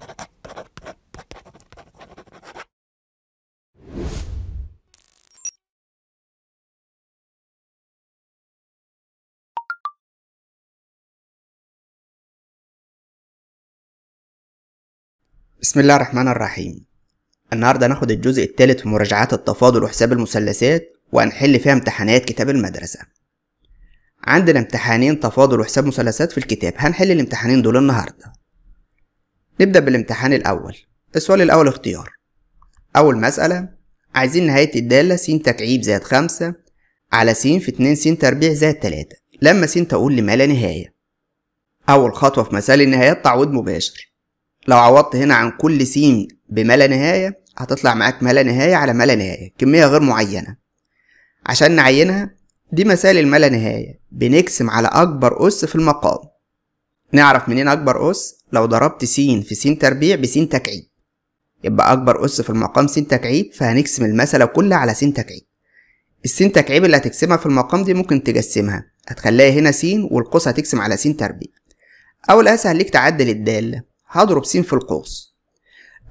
بسم الله الرحمن الرحيم النهاردة هناخد الجزء الثالث في مراجعات التفاضل وحساب المثلثات وهنحل فيها امتحانات كتاب المدرسة عندنا امتحانين تفاضل وحساب مثلثات في الكتاب هنحل الامتحانين دول النهاردة نبدأ بالامتحان الأول السؤال الأول اختيار أول مسألة عايزين نهاية الدالة س تكعيب زائد خمسة على س في اتنين س تربيع زائد تلاتة لما س تقول لما لا نهاية أول خطوة في مسائل النهايات تعويض مباشر لو عوضت هنا عن كل س بما لا نهاية هتطلع معاك ما لا نهاية على ما لا نهاية كمية غير معينة عشان نعينها دي مسائل الما لا نهاية بنقسم على أكبر أس في المقام نعرف منين أكبر أس لو ضربت س في س تربيع بس تكعيب يبقى أكبر أس في المقام س تكعيب فهنقسم المسألة كلها على س تكعيب الس تكعيب اللي هتقسمها في المقام دي ممكن تجسمها هتخليها هنا س والقوس هتقسم على س تربيع أو الأسهل ليك تعدل الدالة هضرب س في القوس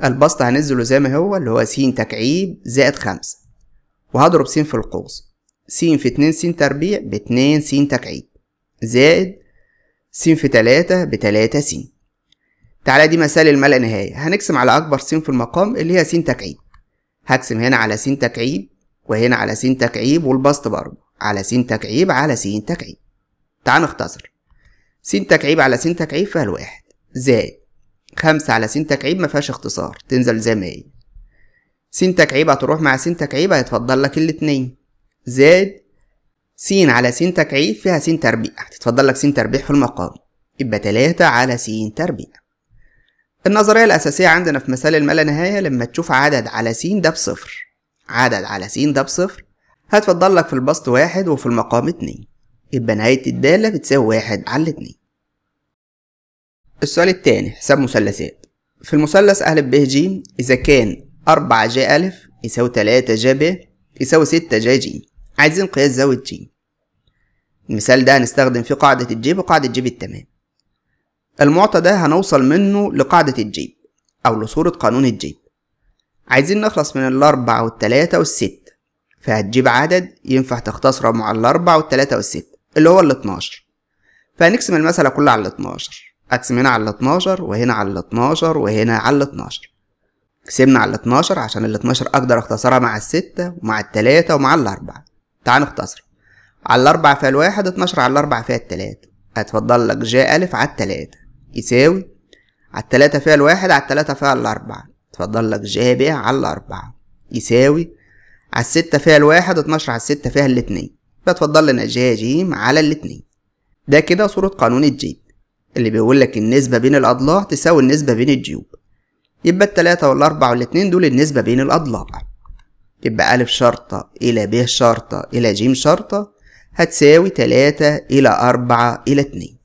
البسط هنزله زي ما هو اللي هو س تكعيب زائد خمسة وهضرب س في القوس س في اتنين س تربيع باتنين س تكعيب زائد س في تلاتة بتلاتة س تعالى دي مسائل الملا نهاية هنقسم على أكبر س في المقام اللي هي س تكعيب هقسم هنا على س تكعيب وهنا على س تكعيب والبسط برضه على س تكعيب على س تكعيب تعال نختصر س تكعيب على س تكعيب فيها الواحد زائد خمسة على س تكعيب مفيهاش اختصار تنزل زي ما هي س تكعيب هتروح مع س تكعيب هيتفضل لك الاتنين زائد س على س تكعيب فيها س تربيع هتتفضل لك س تربيع في المقام يبقى تلاتة على س تربيع النظرية الأساسية عندنا في مثال الملانهاية لما تشوف عدد على س ده بصفر عدد على س ده بصفر هتفضل لك في البسط واحد وفي المقام اتنين يبقى نهاية الدالة بتساوي واحد على اتنين السؤال التاني حساب مثلثات في المثلث أ ب ج إذا كان أربعة ج أ يساوي تلاتة ج ب يساوي ستة ج ج عايزين قياس زاوية ج المثال ده هنستخدم فيه قاعدة الجيب وقاعدة جيب التمام المعطى ده هنوصل منه لقاعدة الجيب أو لصورة قانون الجيب عايزين نخلص من الأربعة والتلاتة والست فهتجيب عدد ينفع تختصره مع الأربعة والتلاتة والست اللي هو الاتناشر فهنقسم المسألة كلها على الاتناشر أقسم هنا على الاتناشر وهنا على الاتناشر وهنا على الاتناشر قسمنا على الاتناشر عشان الاتناشر أقدر أختصرها مع الستة ومع التلاتة ومع الأربعة تعال نختصر على الأربعة فيها الواحد اتناشر على الأربعة فيها التلاتة هتفضل لك جا ألف على التلاتة يساوي على التلاتة فيها الواحد على التلاتة فيها الأربعة تفضل لك جا ب على الأربعة يساوي على الستة فيها الواحد اتناشر على الستة فيها الاتنين فتفضل لنا جا ج على الاتنين ده كده صورة قانون الجيب اللي بيقول لك النسبة بين الأضلاع تساوي النسبة بين الجيوب يبقى التلاتة والأربعة والاتنين دول النسبة بين الأضلاع يبقى ألف شرطة إلى ب شرطة إلى ج شرطة هتساوي تلاتة إلى أربعة إلى اتنين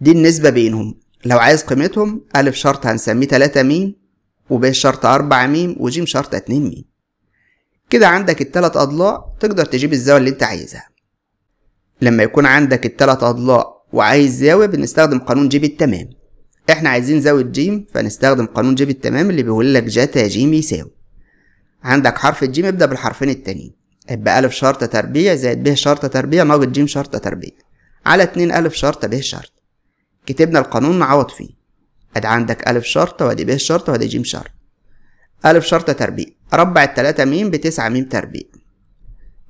دي النسبة بينهم لو عايز قيمتهم ألف شرطة هنسميه تلاتة ميم وب شرطة أربعة ميم وجيم شرطة اتنين ميم كده عندك التلات أضلاع تقدر تجيب الزاوية اللي أنت عايزها لما يكون عندك التلات أضلاع وعايز زاوية بنستخدم قانون جيب التمام احنا عايزين زاوية جيم فنستخدم قانون جيب التمام اللي بيقول لك جتا جيم يساوي عندك حرف الجيم ابدأ بالحرفين التانيين يبقى ألف شرطة تربيع زائد ب شرطة تربيع ناقص جيم شرطة تربيع على اتنين ألف شرطة ب شرطة كتبنا القانون نعوض فيه أدي عندك ألف شرطة وأدي ب شرطة وأدي جيم شرطة ألف شرطة تربيع ربع التلاتة ميم بتسعة ميم تربيع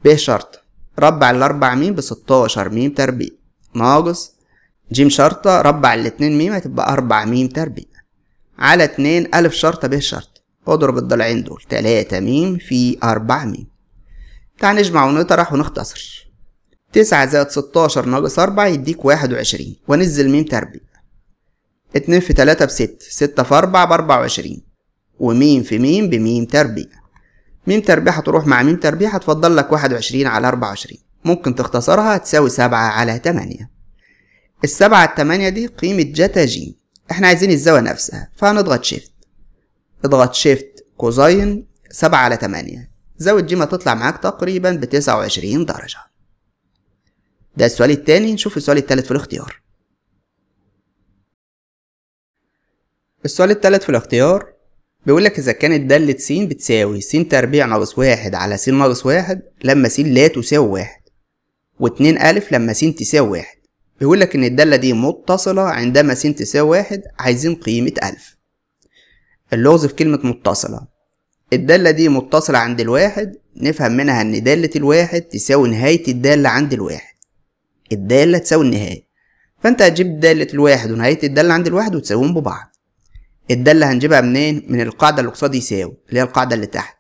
ب شرطة ربع الأربع ميم بستاشر ميم تربيع ناقص جيم شرطة ربع الاتنين ميم هتبقى أربع ميم تربيع على اتنين ألف شرطة ب شرطة واضرب الضلعين دول تلاتة ميم في أربعة ميم تعال نجمع ونطرح ونختصر تسعة زائد ستاشر ناقص أربعة يديك واحد وعشرين ونزل ميم تربيع اتنين في تلاتة بست ستة في أربعة بأربعة وعشرين وميم في ميم بميم تربيع ميم تربيع هتروح مع ميم تربيع هتفضل لك واحد وعشرين على أربعة وعشرين ممكن تختصرها تساوي سبعة على تمانية السبعة التمانية دي قيمة جتا جيم احنا عايزين الزاوية نفسها فهنضغط شيفت اضغط شيفت كوزاين 7 على 8 زاوية جيما هتطلع معاك تقريبا بتسعة وعشرين درجة ده السؤال التاني نشوف السؤال التالت في الاختيار السؤال التالت في الاختيار بيقول لك إذا كانت دالة س بتساوي س تربيع ناقص واحد على س ناقص واحد لما س لا تساوي واحد واتنين أ لما س تساوي واحد بيقول لك إن الدالة دي متصلة عندما س تساوي واحد عايزين قيمة ألف اللغز في كلمة متصلة الدالة دي متصلة عند الواحد نفهم منها إن دالة الواحد تساوي نهاية الدالة عند الواحد الدالة تساوي النهاية فأنت هتجيب دالة الواحد ونهاية الدالة عند الواحد وتساويهم ببعض الدالة هنجيبها منين؟ من القاعدة اللي قصاد يساوي اللي هي القاعدة اللي تحت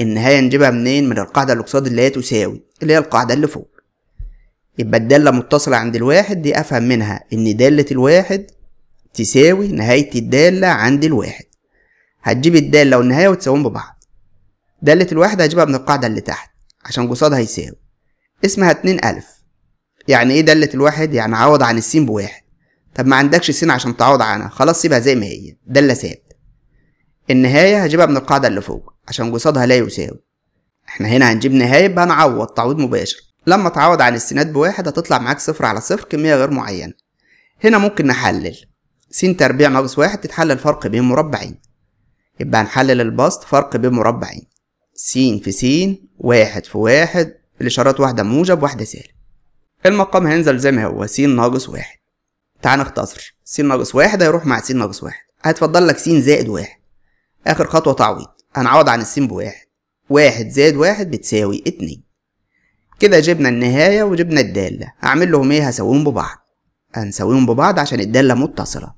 النهاية نجيبها منين؟ من القاعدة اللي قصاد اللي هي تساوي اللي هي القاعدة اللي فوق يبقى الدالة متصلة عند الواحد دي أفهم منها إن دالة الواحد تساوي نهاية الدالة عند الواحد هتجيب الدالة والنهاية وتساويهم ببعض دالة الواحد هجيبها من القاعدة اللي تحت عشان قصادها يساوي اسمها اتنين ألف يعني ايه دالة الواحد يعني عوض عن السين بواحد طب ما عندكش سين عشان تعوض عنها خلاص سيبها زي ما هي دالة سات النهاية هجيبها من القاعدة اللي فوق عشان قصادها لا يساوي احنا هنا هنجيب نهاية يبقى هنعوض تعويض مباشر لما تعوض عن السينات بواحد هتطلع معاك صفر على صفر كمية غير معينة هنا ممكن نحلل س تربيع ناقص واحد تتحلل الفرق بين مربعين يبقى هنحلل البسط فرق بين مربعين س في س واحد في واحد الإشارات واحدة موجب واحدة سالب المقام هينزل زي ما هو س ناقص واحد تعال نختصر س ناقص واحد هيروح مع س ناقص واحد هتفضل لك س زائد واحد آخر خطوة تعويض هنعوض عن السين بواحد واحد زائد واحد بتساوي اتنين كده جبنا النهاية وجبنا الدالة هعمل لهم ايه هساويهم ببعض هنساويهم ببعض عشان الدالة متصلة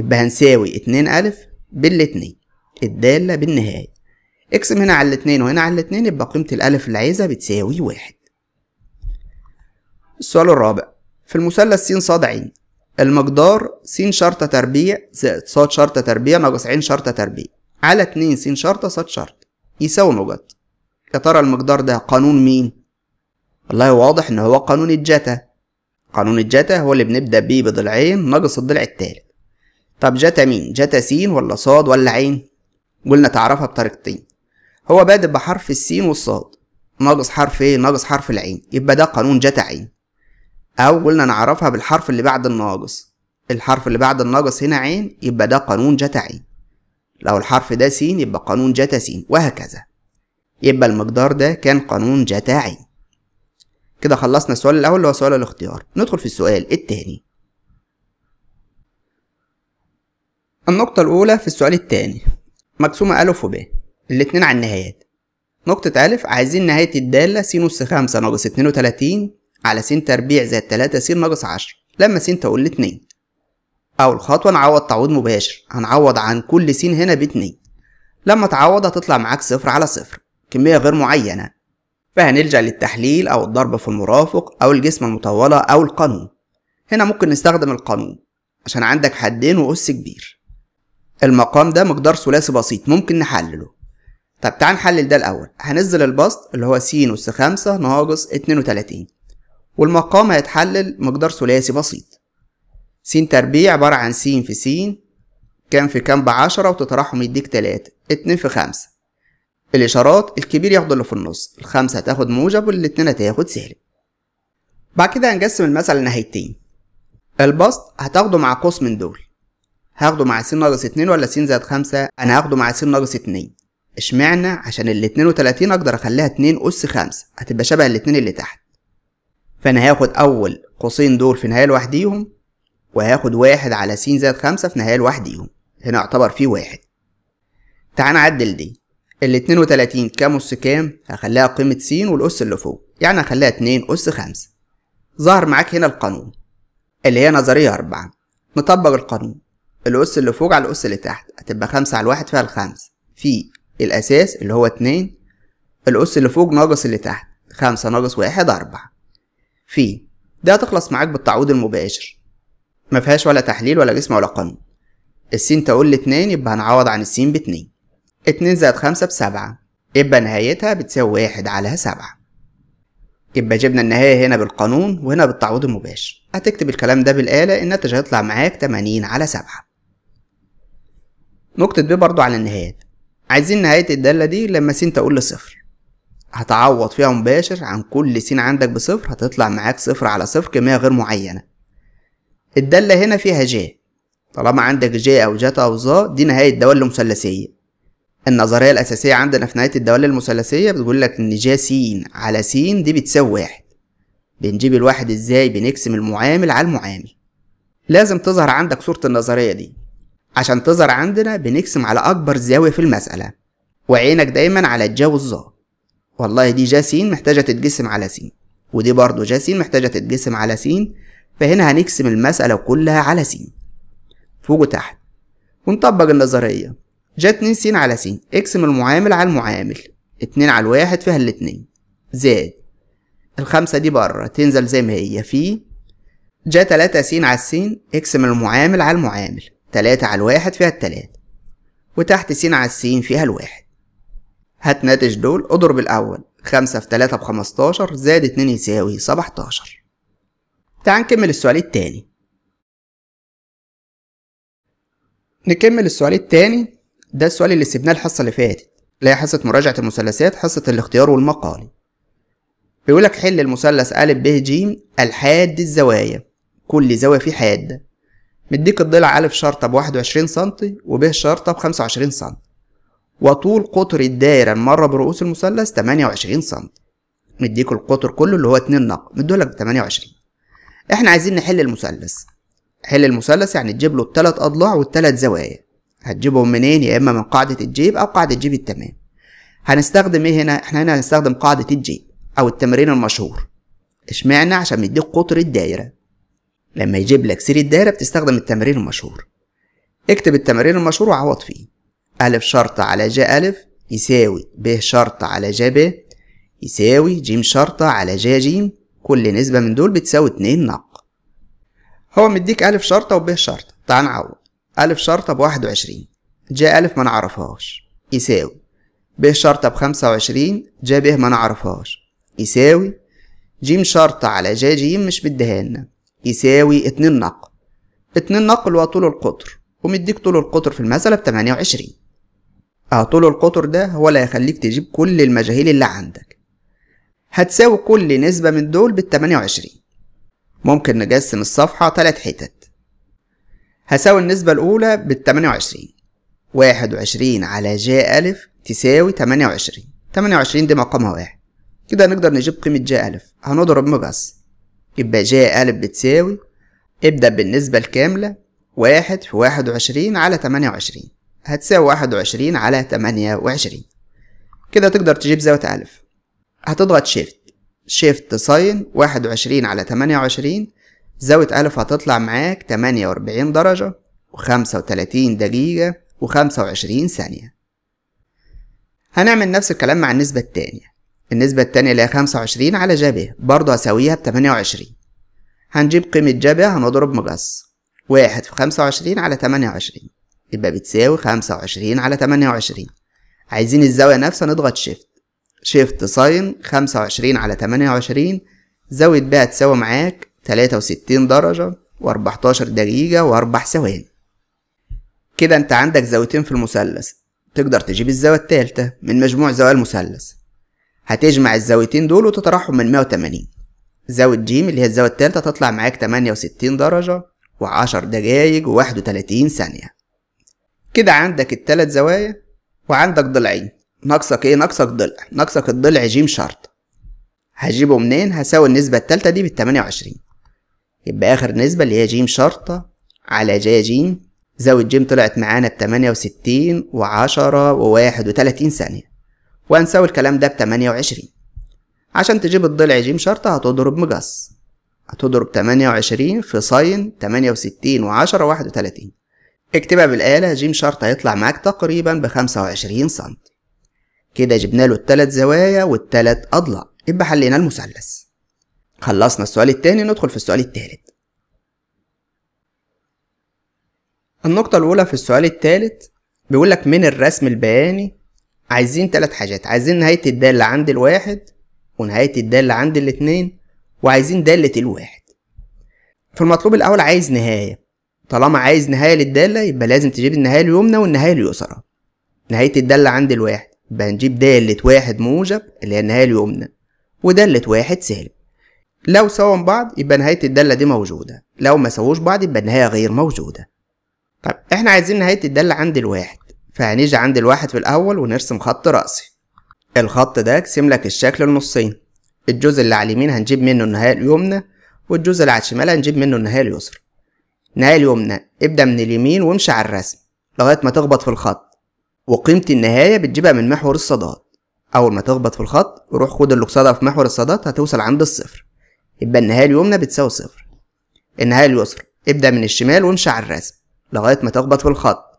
يبقى هنساوي اتنين ألف بالاتنين الدالة بالنهاية اقسم هنا على الاتنين وهنا على الاتنين يبقى قيمة الألف اللي عايزها بتساوي واحد السؤال الرابع في المثلث س ص ع المقدار س شرطة تربيع زائد ص شرطة تربيع ناقص ع شرطة تربيع على اتنين س شرطة ص شرطة يساوي نقط يا ترى المقدار ده قانون مين؟ والله واضح إن هو قانون الجتا قانون الجتا هو اللي بنبدأ بيه بضلعين ناقص الضلع التالت طب جتا مين؟ جتا س ولا ص ولا ع؟ قلنا تعرفها بطريقتين هو بادئ بحرف السين والصاد ناقص حرف ايه ناقص حرف العين يبقى ده قانون جتا عين او قلنا نعرفها بالحرف اللي بعد الناقص الحرف اللي بعد الناقص هنا عين يبقى ده قانون جتا عين لو الحرف ده س يبقى قانون جتا س وهكذا يبقى المقدار ده كان قانون جتا عين كده خلصنا السؤال الاول اللي هو سؤال الاختيار ندخل في السؤال التاني النقطة الأولى في السؤال التاني مقسومة ألف ب الاتنين على النهايات نقطة ألف عايزين نهاية الدالة سينوس خمسة ناقص اتنين وتلاتين على سين تربيع زائد تلاتة سين ناقص عشرة لما سين تقول لاتنين أول خطوة نعوض تعويض مباشر هنعوض عن كل سين هنا باتنين لما تعوض هتطلع معاك صفر على صفر كمية غير معينة فهنلجأ للتحليل أو الضرب في المرافق أو الجسم المطولة أو القانون هنا ممكن نستخدم القانون عشان عندك حدين وأس كبير المقام ده مقدار ثلاثي بسيط ممكن نحلله طب تعال نحلل ده الأول هنزل البسط اللي هو س أس خمسة ناقص اتنين وتلاتين والمقام هيتحلل مقدار ثلاثي بسيط س تربيع عبارة عن س في س كام في كام بعشرة وتطرحهم يديك تلاتة اتنين في خمسة الإشارات الكبير ياخد اللي في النص الخمسة هتاخد موجب والاتنين هتاخد سالب بعد كده هنقسم المثل لنهايتين البسط هتاخده مع قوس من دول هاخده مع س ناقص 2 ولا س زائد 5 انا هاخده مع س ناقص 2 اشمعنى عشان ال 32 اقدر اخليها 2 اس 5 هتبقى شبه الاثنين اللي تحت فانا هاخد اول قوسين دول في نهايه لوحديهم وهاخد واحد على س زائد 5 في نهايه لوحديهم هنا اعتبر فيه واحد تعال نعدل دي ال 32 كام اس كام هخليها قيمه س والاس اللي فوق يعني هخليها 2 اس 5 ظهر معاك هنا القانون اللي هي نظريه 4 نطبق القانون الأس اللي فوق على الأس اللي تحت هتبقى خمسة على الواحد فيها الخمس في الأساس اللي هو اتنين الأس اللي فوق ناقص اللي تحت خمسة ناقص واحد أربعة في ده هتخلص معاك بالتعويض المباشر مفيهاش ولا تحليل ولا جسم ولا قانون السين تقول لاتنين يبقى هنعوض عن السين باتنين اتنين زائد خمسة بسبعة يبقى نهايتها بتساوي واحد على سبعة يبقى جبنا النهاية هنا بالقانون وهنا بالتعويض المباشر هتكتب الكلام ده بالآلة الناتج هيطلع معاك تمانين على سبعة نقطة ب برضو على النهايات عايزين نهاية الدالة دي لما س تقول لصفر هتعوض فيها مباشر عن كل س عندك بصفر هتطلع معاك صفر على صفر كمية غير معينة الدالة هنا فيها ج طالما عندك ج أو جتا أو ظا دي نهاية الدوال المثلثية النظرية الأساسية عندنا في نهاية الدوال المثلثية بتقول لك إن ج س على س دي بتساوي واحد بنجيب الواحد إزاي بنقسم المعامل على المعامل لازم تظهر عندك صورة النظرية دي عشان تظهر عندنا بنقسم على أكبر زاوية في المسألة وعينك دايما على تجاوز والظا والله دي جا س محتاجة تتجسم على س ودي برضه جا س محتاجة تتجسم على س فهنا هنقسم المسألة كلها على س فوق وتحت ونطبق النظرية جا اتنين س على س اقسم المعامل على المعامل اتنين على الواحد فيها الاتنين زائد الخمسة دي بره تنزل زي ما هي في جا تلاتة س على الس اقسم المعامل على المعامل تلاتة على الواحد فيها التلاتة وتحت س على السين فيها الواحد هات ناتج دول اضرب الأول خمسة في تلاتة بخمستاشر زائد اتنين يساوي سبعتاشر تعال نكمل السؤال التاني نكمل السؤال التاني ده السؤال اللي سيبناه الحصة اللي فاتت اللي هي حصة مراجعة المثلثات حصة الاختيار والمقالي بيقولك حل المثلث أ ب ج الحاد الزوايا كل زاوية فيه حادة مديك الضلع أ شرطة بواحد وعشرين سنتي وب شرطة بخمسة وعشرين سنتي وطول قطر الدايرة المرة برؤوس المثلث تمانية وعشرين سنتي مديك القطر كله اللي هو اتنين نقط مديهولك تمانية وعشرين احنا عايزين نحل المثلث حل المثلث يعني تجيب له التلات أضلاع والتلات زوايا هتجيبهم منين يا إما من قاعدة الجيب أو قاعدة الجيب التمام هنستخدم إيه هنا؟ إحنا هنا هنستخدم قاعدة الجيب أو التمرين المشهور اشمعنى عشان مديك قطر الدايرة لما يجيب لك سير الدايرة بتستخدم التمرين المشهور اكتب التمرين المشهور وعوض فيه ألف شرط على جا ألف يساوي ب شرط على جا ب يساوي جيم شرطة على جا جيم كل نسبة من دول بتساوي اتنين نق هو مديك ألف شرطة وب شرطة تعال نعوض ألف شرطة بواحد وعشرين جا ألف ما نعرفهاش يساوي ب شرطة بخمسة وعشرين جا ب ما نعرفهاش يساوي جيم شرطة على جا جيم مش لنا يساوي اتنين نقل اتنين نقل هو طول القطر ومديك طول القطر في المسألة بتمانية وعشرين أه طول القطر ده هو اللي هيخليك تجيب كل المجاهيل اللي عندك هتساوي كل نسبة من دول بالتمانية وعشرين ممكن نقسم الصفحة تلات حتت هساوي النسبة الأولى بالتمانية وعشرين واحد وعشرين على جا ألف تساوي تمانية وعشرين تمانية وعشرين دي مقامها واحد كده نقدر نجيب قيمة جا ألف هنضرب مقص يبقى جي قالب بتساوي ابدأ بالنسبة الكاملة واحد في واحد وعشرين على تمانية وعشرين هتساوي واحد وعشرين على تمانية وعشرين كده تقدر تجيب زاوية ألف هتضغط شيفت شيفت ساين واحد وعشرين على تمانية وعشرين زاوية ألف هتطلع معاك تمانية وأربعين درجة وخمسة وتلاتين دقيقة وخمسة وعشرين ثانية هنعمل نفس الكلام مع النسبة التانية النسبة التانية اللي هي خمسة وعشرين على جبهة برضه هساويها بتمانية وعشرين هنجيب قيمة جبهة هنضرب مقص واحد في خمسة وعشرين على تمانية وعشرين يبقى بتساوي خمسة وعشرين على تمانية وعشرين عايزين الزاوية نفسها نضغط شيفت شيفت ساين خمسة وعشرين على تمانية وعشرين زاوية بقى تساوي معاك تلاتة وستين درجة واربعتاشر دقيقة واربع ثواني كده انت عندك زاويتين في المثلث تقدر تجيب الزاوية التالتة من مجموع زوايا المثلث هتجمع الزاويتين دول وتطرحهم من 180 زاوية ج اللي هي الزاوية التالتة تطلع معاك 68 درجة و10 دقايق و31 ثانية كده عندك التلات زوايا وعندك ضلعين ناقصك ايه ناقصك ضلع ناقصك الضلع ج شرط هجيبه منين هساوي النسبة التالتة دي بال28 يبقى آخر نسبة اللي هي ج شرطة على ج ج زاوية ج طلعت معانا ب 68 و10 و31 ثانية وهنساوي الكلام ده بتمانية وعشرين عشان تجيب الضلع ج شرطة هتضرب مقص هتضرب تمانية وعشرين في صين تمانية وستين وعشرة واحد وتلاتين اكتبها بالآلة ج شرطة هيطلع معاك تقريبا بخمسة وعشرين سنتي كده جبنا له التلات زوايا والتلات أضلاع يبقى حلينا المثلث خلصنا السؤال التاني ندخل في السؤال التالت النقطة الأولى في السؤال التالت بيقول لك من الرسم البياني عايزين تلات حاجات عايزين نهاية الدالة عند الواحد ونهاية الدالة عند الاتنين وعايزين دالة الواحد فالمطلوب الأول عايز نهاية طالما عايز نهاية للدالة يبقى لازم تجيب النهاية اليمنى والنهاية اليسرى نهاية الدالة عند الواحد يبقى هنجيب دالة واحد موجب اللي هي النهاية اليمنى ودالة واحد سالب لو سوا بعض يبقى نهاية الدالة دي موجودة لو ما سووش بعض يبقى النهاية غير موجودة طب احنا عايزين نهاية الدالة عند الواحد فهنيجي عند الواحد في الأول ونرسم خط رأسي الخط ده اقسم لك الشكل لنصين الجزء اللي على اليمين هنجيب منه النهاية اليمنى والجزء اللي على الشمال هنجيب منه النهاية اليسرى النهاية اليمنى ابدأ من اليمين وامشي على الرسم لغاية ما تخبط في الخط وقيمة النهاية بتجيبها من محور الصادات أول ما تخبط في الخط روح خد اللقصادة في محور الصادات هتوصل عند الصفر يبقى النهاية اليمنى بتساوي صفر النهاية اليسرى ابدأ من الشمال وامشي على الرسم لغاية ما تخبط في الخط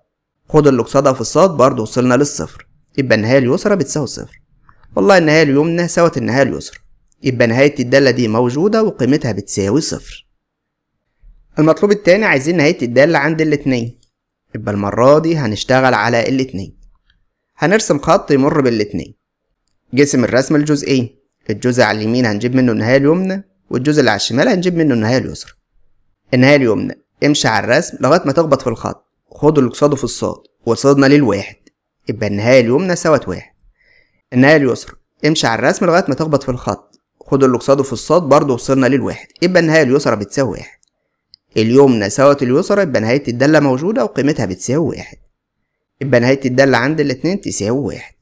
خد اللوكسادة في الصاد برضه وصلنا للصفر يبقى النهاية اليسرى بتساوي صفر والله النهاية اليمنى ساوت النهاية اليسرى يبقى نهاية الدالة دي موجودة وقيمتها بتساوي صفر المطلوب التاني عايزين نهاية الدالة عند الاتنين يبقى المرة دي هنشتغل على الاتنين هنرسم خط يمر بالاتنين جسم الرسم الجزئين الجزء على اليمين هنجيب منه النهاية اليمنى والجزء اللي على الشمال هنجيب منه النهاية اليسرى النهاية اليمنى امشي على الرسم لغاية ما تخبط في الخط خدوا قصاده في الصاد وصلنا للواحد يبقى النهاية اليمنى سوت واحد النهاية اليسرى امشي على الرسم لغاية ما تخبط في الخط خد قصاده في الصاد برضه وصلنا للواحد يبقى النهاية اليسرى بتساوي واحد اليمنى سوت اليسرى يبقى نهاية الدالة موجودة وقيمتها بتساوي واحد يبقى نهاية الدالة عند الاتنين تساوي واحد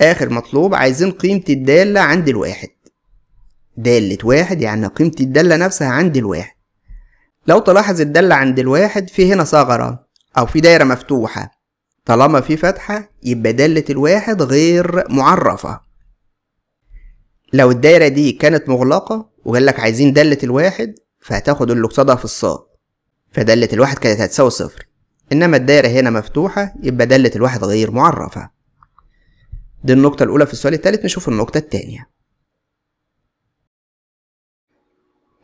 آخر مطلوب عايزين قيمة الدالة عند الواحد دالة واحد يعني قيمة الدالة نفسها عند الواحد لو تلاحظ الدالة عند الواحد في هنا ثغرة أو في دايرة مفتوحة طالما في فتحة يبقى دالة الواحد غير معرفة لو الدايرة دي كانت مغلقة وقال لك عايزين دالة الواحد فهتاخد اللي قصادها في الصاد فدالة الواحد كانت هتساوي صفر إنما الدايرة هنا مفتوحة يبقى دالة الواحد غير معرفة دي النقطة الأولى في السؤال التالت نشوف النقطة التانية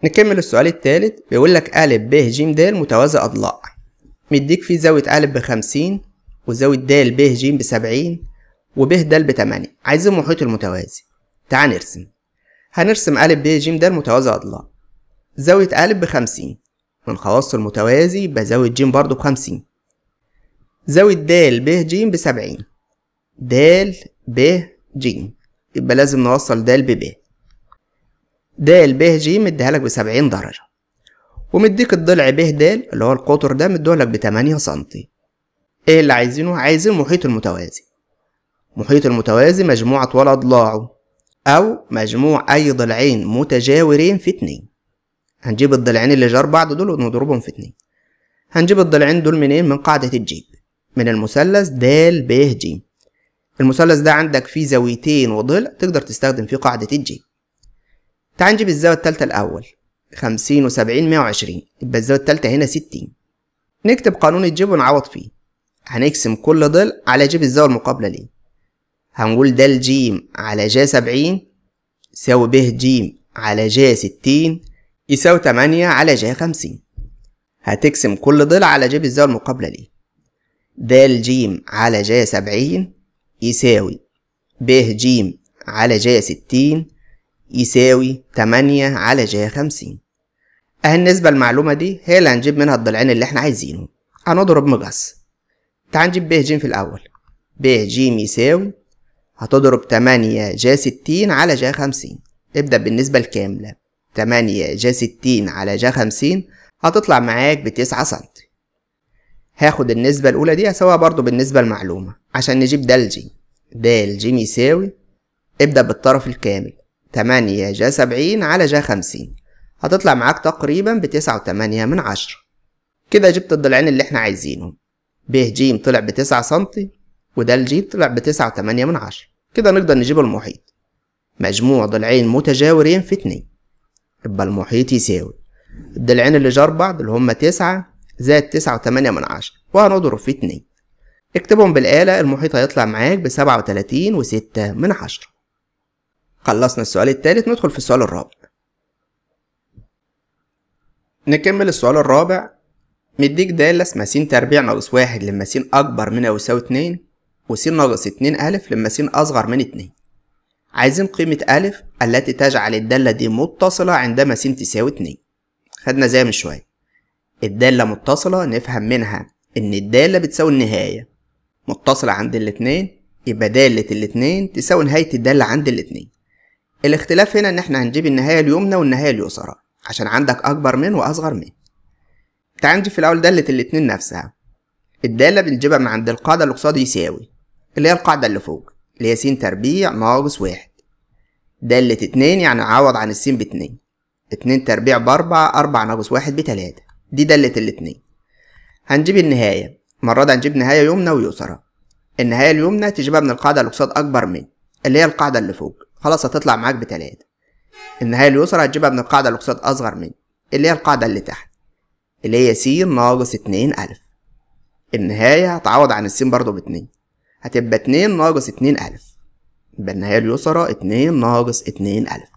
نكمل السؤال التالت بيقول لك أ ب ج د متوازى أضلاع مديك فيه زاوية أ بخمسين وزاوية د ب ج بسبعين وب د بتمانية عايزين محيط المتوازي تعال نرسم هنرسم أ ب ج ده المتوازي أضلاع زاوية أ بخمسين من خواص المتوازي يبقى زاوية ج برضه بخمسين زاوية د ب ج بسبعين د ب ج يبقى لازم نوصل د ب ب د ب ج مديهالك بسبعين درجة ومديك الضلع به د اللي هو القطر ده مديهولك بتمانية سنتي ايه اللي عايزينه عايزين محيط المتوازي محيط المتوازي مجموعة ولا ضلاعه أو مجموع أي ضلعين متجاورين في اتنين هنجيب الضلعين اللي جار بعض دول ونضربهم في اتنين هنجيب الضلعين دول منين من قاعدة الجيب من المثلث د ب ج المثلث ده عندك فيه زاويتين وضلع تقدر تستخدم فيه قاعدة الجيب تعال نجيب الزاوية التالتة الأول خمسين وسبعين مية وعشرين يبقى الزاوية التالتة هنا ستين نكتب قانون الجيب ونعوض فيه هنقسم كل ضلع على جيب الزاوية المقابلة ليه هنقول د ج على ج سبعين يساوي ب ج على ج ستين يساوي تمانية على ج خمسين هتقسم كل ضلع على جيب الزاوية المقابلة ليه د ج على ج سبعين يساوي ب ج على ج ستين يساوي تمانية على ج خمسين اهي النسبة المعلومة دي هي اللي هنجيب منها الضلعين اللي احنا عايزينه هنضرب مقص تعال نجيب ب ج في الأول ب ج يساوي هتضرب تمانية ج ستين على ج خمسين ابدأ بالنسبة الكاملة تمانية ج ستين على ج خمسين هتطلع معاك بتسعة سنتي هاخد النسبة الأولى دي هسويها برضو بالنسبة المعلومة عشان نجيب د ج د ج يساوي ابدأ بالطرف الكامل تمانية ج سبعين على ج خمسين هتطلع معاك تقريبا بتسعة وتمانية من عشرة كده جبت الضلعين اللي احنا عايزينهم ب ج طلع بتسعة سنتي وده الجي طلع بتسعة وتمانية من عشرة كده نقدر نجيب المحيط مجموع ضلعين متجاورين في اتنين يبقى المحيط يساوي الضلعين اللي جار بعض اللي هما تسعة زائد تسعة وتمانية من عشرة وهنضرب في اتنين اكتبهم بالآلة المحيط هيطلع معاك بسبعة وتلاتين وستة من عشرة خلصنا السؤال التالت ندخل في السؤال الرابع نكمل السؤال الرابع مديك دالة اسمها س تربيع ناقص واحد لما س أكبر من أو يساوي اتنين وس ناقص اتنين أ لما س أصغر من اتنين عايزين قيمة أ التي تجعل الدالة دي متصلة عندما س تساوي اتنين خدنا زي من شوية الدالة متصلة نفهم منها إن الدالة بتساوي النهاية متصلة عند الاتنين يبقى دالة الاتنين تساوي نهاية الدالة عند الاتنين الاختلاف هنا إن احنا هنجيب النهاية اليمنى والنهاية اليسرى عشان عندك أكبر من وأصغر من تعال نجيب في الأول دالة الاتنين نفسها الدالة بنجيبها من عند القاعدة الأقصادي يساوي اللي هي القاعدة اللي فوق اللي هي س تربيع ناقص واحد دالة اتنين يعني عوض عن السين باتنين اتنين تربيع بأربعة أربعة ناقص واحد بتلاتة دي دالة الاتنين هنجيب النهاية المرة دي هنجيب نهاية يمنى ويسرى النهاية اليمنى تجيبها من القاعدة قصاد أكبر من اللي هي القاعدة اللي فوق خلاص هتطلع معاك بتلاتة النهاية اليسرى هتجيبها من القاعدة قصاد أصغر من اللي هي القاعدة اللي تحت اللي هي س ناقص اتنين ألف النهاية هتعوض عن السين برضه باتنين هتبقى اتنين ناقص اتنين ألف يبقى النهاية اليسرى اتنين ناقص اتنين ألف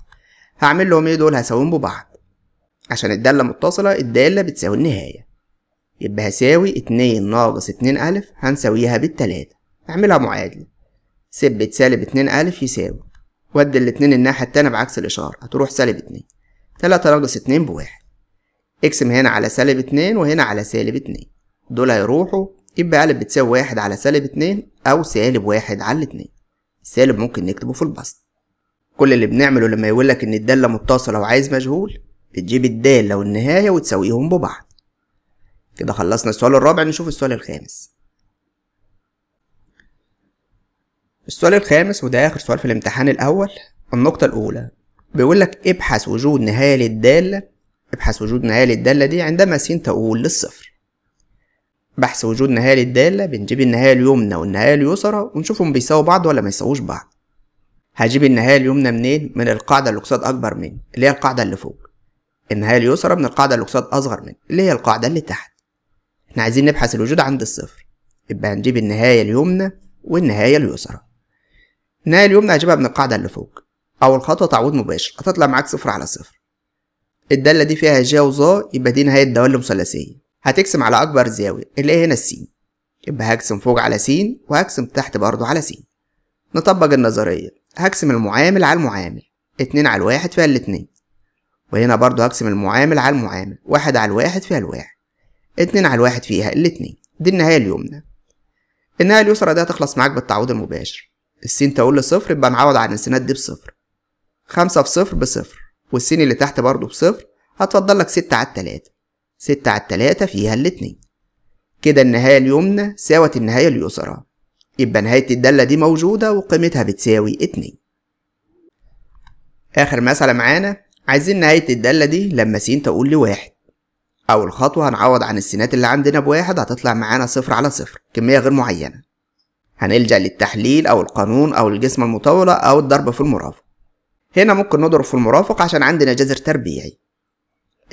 هعمل لهم ايه دول هساويهم ببعض عشان الدالة متصلة الدالة بتساوي النهاية يبقى هساوي اتنين ناقص اتنين ألف هنساويها بالتلاتة اعملها معادلة سبت سالب اتنين ألف يساوي ودي الاتنين الناحية التانية بعكس الإشارة هتروح سالب اتنين تلاتة ناقص اتنين بواحد اقسم هنا على سالب اتنين وهنا على سالب اتنين دول هيروحوا يبقى قالب بتساوي واحد على سالب اتنين أو سالب واحد على الاتنين السالب ممكن نكتبه في البسط كل اللي بنعمله لما يقولك إن الدالة متصلة وعايز مجهول بتجيب الدالة والنهاية وتساويهم ببعض كده خلصنا السؤال الرابع نشوف السؤال الخامس السؤال الخامس وده آخر سؤال في الامتحان الأول النقطة الأولى بيقول لك ابحث وجود نهاية للدالة ابحث وجود نهاية للدالة دي عندما س تؤول للصفر بحث وجود نهاية للدالة بنجيب النهاية اليمنى والنهاية اليسرى ونشوفهم بيساووا بعض ولا ما يساووش بعض هجيب النهاية اليمنى منين؟ من القاعدة اللي قصاد أكبر من اللي هي القاعدة اللي فوق النهاية اليسرى من القاعدة اللي قصاد أصغر من اللي هي القاعدة اللي تحت احنا عايزين نبحث الوجود عند الصفر يبقى هنجيب النهاية اليمنى والنهاية اليسرى النهاية اليمنى هجيبها من القاعدة اللي فوق أول خطوة تعويض مباشر هتطلع معاك صفر على صفر الدالة دي فيها جا وظا يبقى دي نهاية الدوال المثلثية هتقسم على أكبر زاوية اللي هي هنا السين يبقى هقسم فوق على س وهقسم تحت برضه على س نطبق النظرية هقسم المعامل على المعامل اتنين على الواحد فيها الاتنين وهنا برضه هقسم المعامل على المعامل واحد على الواحد فيها الواحد اتنين على الواحد فيها الاتنين دي النهاية اليمنى النهاية اليسرى دي هتخلص معاك بالتعويض المباشر السين تقول لصفر يبقى نعوض عن السينات دي بصفر خمسة في صفر بصفر والسين اللي تحت برضه بصفر هتفضل لك ستة على التلاتة ستة على التلاتة فيها الاتنين كده النهاية اليمنى ساوت النهاية اليسرى يبقى نهاية الدالة دي موجودة وقيمتها بتساوي اتنين آخر مسألة معانا عايزين نهاية الدالة دي لما س تقول لواحد أول خطوة هنعوض عن السينات اللي عندنا بواحد هتطلع معانا صفر على صفر كمية غير معينة هنلجأ للتحليل أو القانون أو الجسم المطولة أو الضرب في المرافق هنا ممكن نضرب في المرافق عشان عندنا جذر تربيعي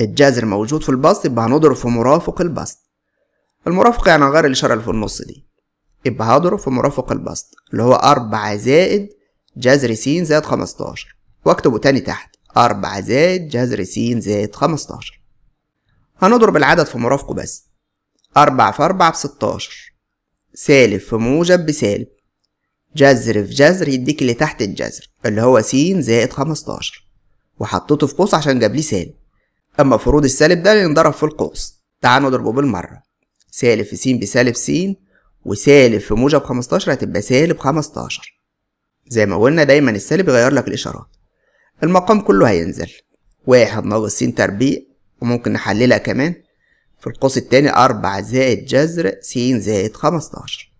الجذر موجود في البسط يبقى هنضرب في مرافق البسط المرافق يعني هنغير الإشارة اللي في النص دي يبقى هضرب في مرافق البسط اللي هو أربعة زائد جذر س زائد خمستاشر واكتبه تاني تحت أربعة زائد جذر س زائد خمستاشر هنضرب العدد في مرافقه بس أربعة في أربعة بستاشر سالب في موجب بسالب جذر في جذر يديك اللي تحت الجذر اللي هو س زائد خمستاشر وحطيته في قوس عشان جاب لي سالب أما فروض السالب ده ينضرب في القوس تعالوا نضربه بالمرة سالب في س بسالب س وسالب في موجب خمستاشر هتبقى سالب خمستاشر زي ما قلنا دايما السالب يغير لك الإشارات المقام كله هينزل واحد ناقص س تربيع وممكن نحللها كمان في القوس التاني أربعة زائد جذر س زائد خمستاشر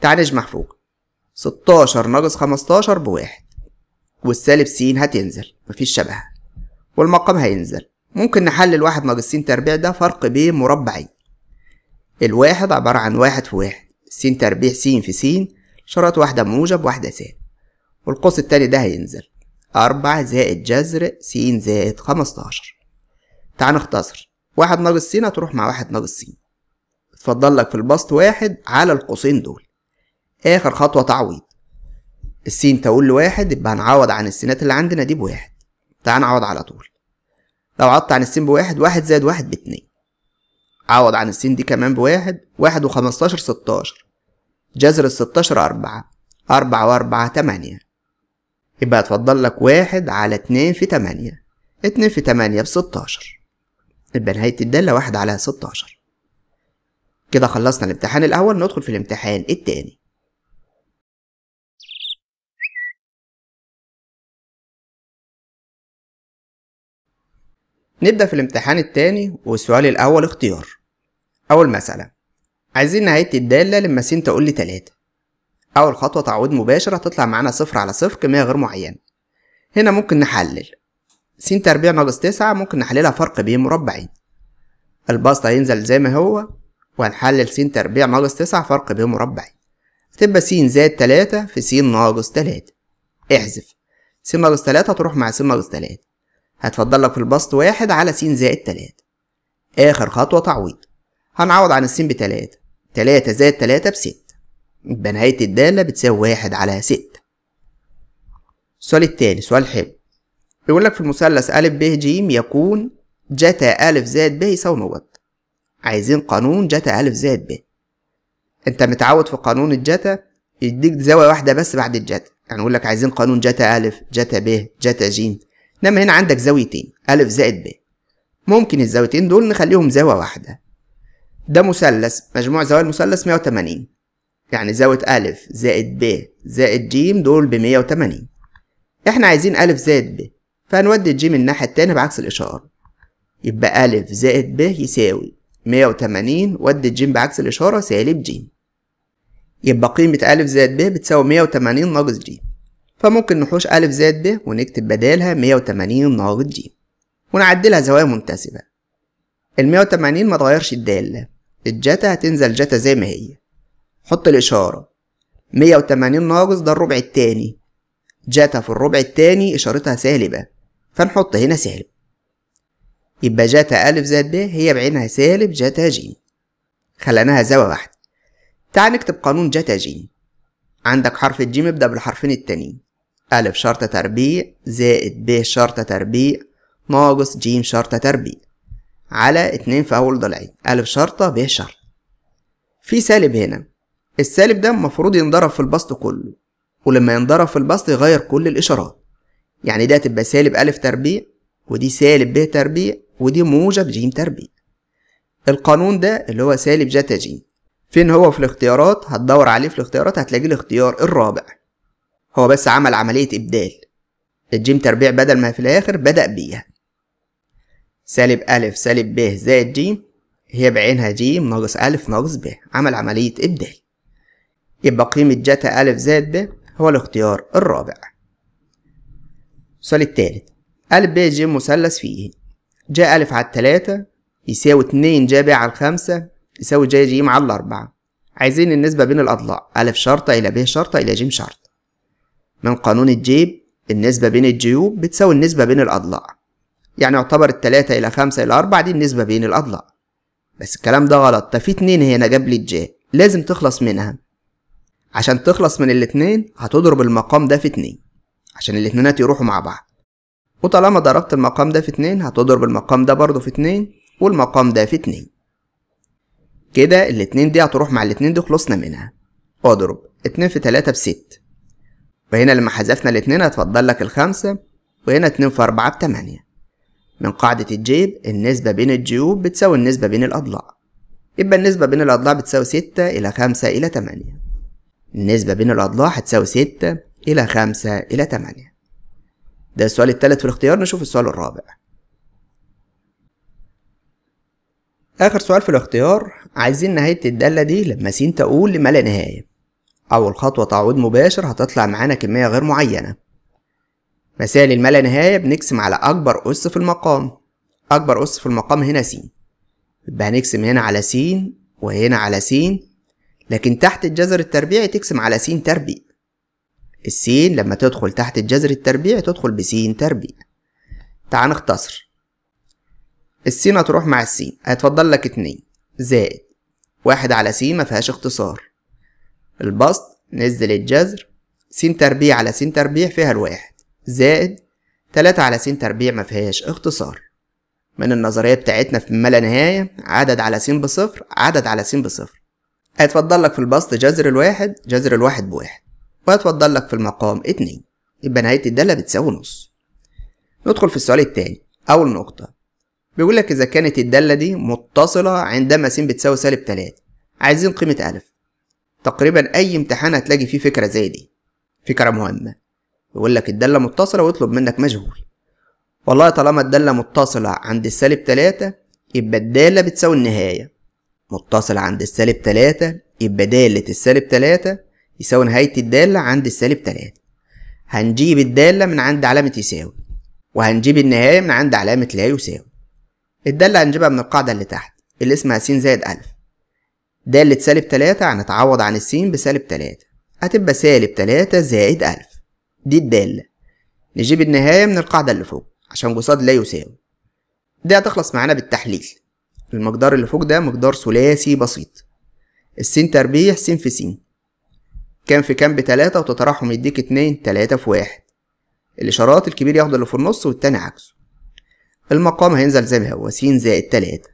تعال نجمع فوق ستاشر ناقص خمستاشر بواحد والسالب س هتنزل مفيش شبه والمقام هينزل ممكن نحلل واحد ناقص س تربيع ده فرق بين مربعين الواحد عبارة عن واحد في واحد س تربيع س في س شرط واحدة موجب واحدة سالب والقوس التاني ده هينزل أربعة زائد جذر س زائد خمستاشر تعال نختصر واحد ناقص س هتروح مع واحد ناقص س اتفضل لك في البسط واحد على القوسين دول اخر خطوه تعويض السين تقول لواحد يبقى هنعوض عن السينات اللي عندنا دي بواحد تعال نعوض على طول لو عوضت عن السين بواحد واحد زائد واحد باتنين عوض عن السين دي كمان بواحد واحد وخمستاشر ستاشر جذر الستاشر أربعة أربعة وأربعة تمانية يبقى اتفضل لك واحد على اتنين في تمانية اتنين في تمانية بستاشر تبقى نهاية الدالة واحد على ستاشر كده خلصنا الامتحان الأول ندخل في الامتحان التاني نبدأ في الامتحان التاني والسؤال الأول اختيار أول مسألة عايزين نهاية الدالة لما س تقول لي تلاتة أول خطوة تعويض مباشرة هتطلع معانا صفر على صفر كمية غير معينة هنا ممكن نحلل س تربيع ناقص تسعة ممكن نحللها فرق بين مربعين البسط هينزل زي ما هو وهنحلل س تربيع ناقص تسعة فرق بين مربعين هتبقى س زائد تلاتة في س ناقص تلاتة احذف س ناقص تلاتة تروح مع س ناقص تلاتة هتفضل لك في البسط واحد على س زائد تلاتة آخر خطوة تعويض هنعوض عن السين بتلاتة تلاتة زائد تلاتة بستة يبقى نهاية الدالة بتساوي واحد على ستة السؤال التاني سؤال حلو بيقول لك في المثلث أ ب ج يكون جتا أ زائد ب يساوي نقط عايزين قانون جتا أ زائد ب أنت متعود في قانون الجتا يديك زاوية واحدة بس بعد الجتا يعني يقول لك عايزين قانون جتا أ جتا ب جتا ج إنما هنا عندك زاويتين أ زائد ب ممكن الزاويتين دول نخليهم زاوية واحدة ده مثلث مجموع زوايا المثلث 180 يعني زاوية أ زائد ب زائد ج دول ب 180 احنا عايزين أ زائد ب فهنودي الجيم الناحية التانية بعكس الإشارة يبقى أ زائد ب يساوي مية وتمانين ودي الجيم بعكس الإشارة سالب جيم يبقى قيمة أ زائد ب بتساوي مية وتمانين ناقص جيم فممكن نحوش أ زائد ب ونكتب بدالها مية وتمانين ناقص جيم ونعدلها زوايا منتسبة المية وتمانين متغيرش الدالة الجتا هتنزل جتا زي ما هي حط الإشارة مية وتمانين ناقص ده الربع التاني جتا في الربع التاني إشارتها سالبة فنحط هنا سالب يبقى جتا ألف زائد ب هي بعينها سالب جتا ج خلقناها زاوية واحدة تعال نكتب قانون جتا ج عندك حرف الجيم ابدأ بالحرفين التانيين ألف شرطة تربيع زائد ب شرطة تربيع ناقص ج شرطة تربيع على اتنين في أول ضلعين ألف شرطة ب شرطة في سالب هنا السالب ده المفروض ينضرب في البسط كله ولما ينضرب في البسط يغير كل الإشارات يعني ده تبقى سالب ألف تربيع ودي سالب ب تربيع ودي موجب ج تربيع القانون ده اللي هو سالب جتا ج فين هو في الاختيارات هتدور عليه في الاختيارات هتلاقي الاختيار الرابع هو بس عمل عملية إبدال الجيم تربيع بدل ما في الآخر بدأ بيها سالب ألف سالب ب زائد ج هي بعينها ج ناقص ألف ناقص ب عمل عملية إبدال يبقى قيمة جتا ألف زائد ب هو الاختيار الرابع السؤال التالت أ ب ج مثلث فيه جاء أ على التلاتة يساوي اتنين جا ب على الخمسة يساوي جا ج على الأربعة عايزين النسبة بين الأضلاع أ شرطة إلى ب شرطة إلى ج شرطة من قانون الجيب النسبة بين الجيوب بتساوي النسبة بين الأضلاع يعني يعتبر التلاتة إلى خمسة إلى أربعة دي النسبة بين الأضلاع بس الكلام ده غلط ده في اتنين هنا جاب لي الجا لازم تخلص منها عشان تخلص من الاتنين هتضرب المقام ده في اتنين عشان الاتنينات يروحوا مع بعض وطالما ضربت المقام ده في اتنين هتضرب المقام ده برضه في اتنين والمقام ده في اتنين كده الاتنين دي هتروح مع الاتنين دي خلصنا منها اضرب اتنين في تلاتة بست وهنا لما حذفنا الاتنين هتفضل لك الخمسة وهنا اتنين في أربعة بتمانية من قاعدة الجيب النسبة بين الجيوب بتساوي النسبة بين الأضلاع يبقى النسبة بين الأضلاع بتساوي ستة إلى خمسة إلى تمانية النسبة بين الأضلاع هتساوي ستة إلى خمسة إلى تمانية ده السؤال التالت في الاختيار نشوف السؤال الرابع آخر سؤال في الاختيار عايزين نهاية الدالة دي لما س تقول لما لا نهاية أول خطوة تعويض مباشر هتطلع معانا كمية غير معينة مسائل الملا نهاية بنقسم على أكبر أس في المقام أكبر أس في المقام هنا س يبقى هنقسم هنا على س وهنا على س لكن تحت الجذر التربيعي تقسم على س تربيع السين لما تدخل تحت الجذر التربيعي تدخل بسين تربيع تعال نختصر السين هتروح مع السين هيتفضل لك اتنين زائد واحد على سين مفيهاش اختصار البسط نزل الجذر سين تربيع على سين تربيع فيها الواحد زائد تلاتة على سين تربيع مفيهاش اختصار من النظرية بتاعتنا في ما لا نهاية عدد على س بصفر عدد على س بصفر هيتفضل لك في البسط جذر الواحد جذر الواحد بواحد وهتفضل لك في المقام اتنين يبقى نهاية الدالة بتساوي نص ندخل في السؤال التاني أول نقطة بيقول لك إذا كانت الدالة دي متصلة عندما س بتساوي سالب تلاتة عايزين قيمة أ تقريبا أي امتحان هتلاقي فيه فكرة زي دي فكرة مهمة يقول لك الدالة متصلة ويطلب منك مجهول والله طالما الدالة متصلة عند السالب تلاتة يبقى الدالة بتساوي النهاية متصلة عند السالب تلاتة يبقى دالة السالب تلاتة يساوي نهاية الدالة عند السالب تلاتة هنجيب الدالة من عند علامة يساوي وهنجيب النهاية من عند علامة لا يساوي الدالة هنجيبها من القاعدة اللي تحت اللي اسمها س زائد ألف دالة سالب تلاتة هنتعوض عن الس بسالب تلاتة هتبقى سالب تلاتة زائد ألف دي الدالة نجيب النهاية من القاعدة اللي فوق عشان قصاد لا يساوي دي هتخلص معانا بالتحليل المقدار اللي فوق ده مقدار ثلاثي بسيط السين تربيع س في سين كام في كام بتلاتة وتتراحم يديك اتنين تلاتة في واحد الإشارات الكبير ياخد اللي في النص والتاني عكسه المقام هينزل زي ما هو س زائد تلاتة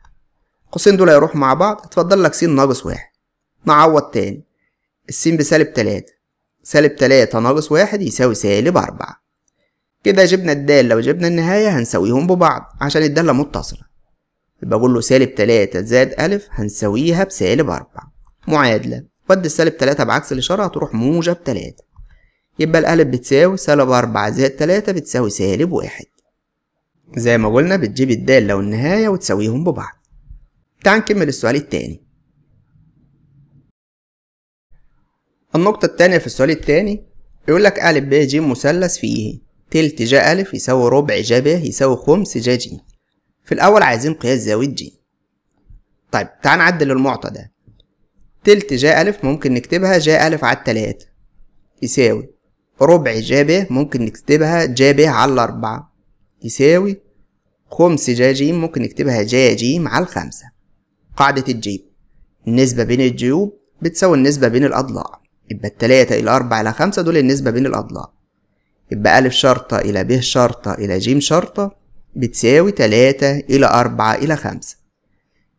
القوسين دول هيروحوا مع بعض اتفضل لك س ناقص واحد نعوض تاني السين بسالب تلاتة سالب تلاتة ناقص واحد يساوي سالب أربعة كده جبنا الدالة وجبنا النهاية هنساويهم ببعض عشان الدالة متصلة يبقى أقول له سالب تلاتة زائد ألف هنساويها بسالب أربعة معادلة قد السالب تلاتة بعكس الإشارة هتروح موجب تلاتة يبقى القالب بتساوي سالب أربعة زائد تلاتة بتساوي سالب واحد زي ما قلنا بتجيب الدالة والنهاية وتساويهم ببعض تعال نكمل السؤال التاني النقطة التانية في السؤال التاني يقول لك قالب ب ج مثلث فيه تلت ج أ يساوي ربع ج ب يساوي خمس ج ج في الأول عايزين قياس زاوية ج طيب تعال نعدل المعطى ده تلت جا ألف ممكن نكتبها جا ألف على التلاتة يساوي ربع جا ب ممكن نكتبها جا ب على الأربعة يساوي خمس جا جيم ممكن نكتبها جا جيم على الخمسة قاعدة الجيب النسبة بين الجيوب بتساوي النسبة بين الأضلاع يبقى التلاتة إلى أربعة إلى خمسة دول النسبة بين الأضلاع يبقى ألف شرطة إلى ب شرطة إلى جيم شرطة بتساوي تلاتة إلى أربعة إلى خمسة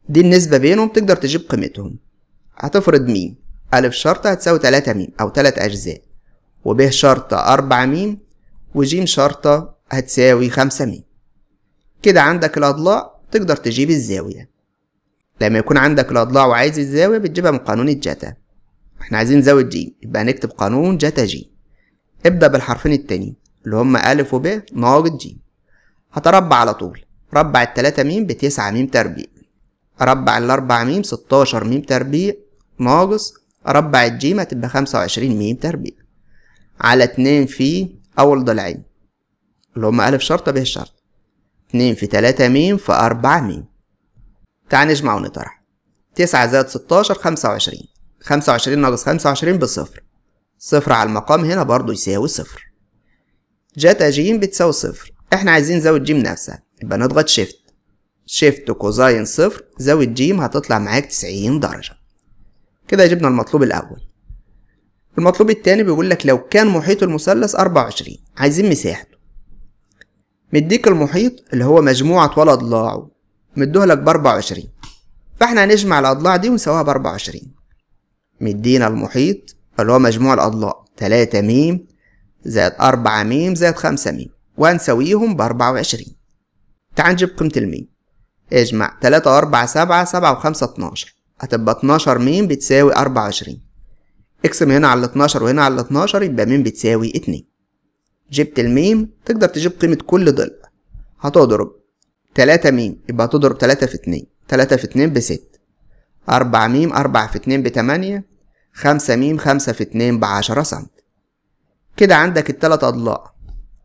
دي النسبة بينهم تقدر تجيب قيمتهم هتفرض م ألف شرطة هتساوي تلاتة ميم أو تلات أجزاء وب شرطة أربعة ميم وجيم شرطة هتساوي خمسة ميم كده عندك الأضلاع تقدر تجيب الزاوية لما يكون عندك الأضلاع وعايز الزاوية بتجيبها من قانون الجتا احنا عايزين زاوية جيم يبقى هنكتب قانون جتا جيم ابدأ بالحرفين التانيين اللي هما ألف وب ناقص جيم هتربع على طول ربع التلاتة ميم بتسعة ميم تربيع اربع الاربع ميم ستاشر ميم تربيع ناقص اربع الجيم هتبقى خمسة وعشرين ميم تربيع على اتنين في اول ضلعين اللي هما الف شرطة به الشرطة اتنين في تلاتة ميم في اربعة ميم تعال نجمع ونطرح تسعة زائد ستاشر خمسة وعشرين خمسة وعشرين ناقص خمسة وعشرين بصفر صفر على المقام هنا برضو يساوي صفر جتا جيم بتساوي صفر احنا عايزين نزود جيم نفسها يبقى نضغط شيفت شيفت كوزاين صفر زاوية جيم هتطلع معاك تسعين درجة كده جبنا المطلوب الأول المطلوب التاني بيقول لك لو كان محيط المثلث أربعة وعشرين عايزين مساحته مديك المحيط اللي هو مجموعة ولا ضلاعه لك بأربعة وعشرين فاحنا هنجمع الأضلاع دي ونساويها بأربعة وعشرين مدينا المحيط اللي هو مجموع الأضلاع تلاتة ميم زائد أربعة ميم زائد خمسة ميم وهنساويهم بأربعة وعشرين تعال نجيب قيمة الميم اجمع 3 و4 7 7 و5 12 هتبقى 12 م بتساوي 24 اقسم هنا على 12 وهنا على 12 يبقى م بتساوي 2 جبت الميم تقدر تجيب قيمة كل ضلع هتضرب 3 م يبقى تضرب 3 في 2 3 في 2 ب 6 4 م 4 في 2 ب 8 5 م 5 في 2 ب 10 سم كده عندك الثلاث أضلاع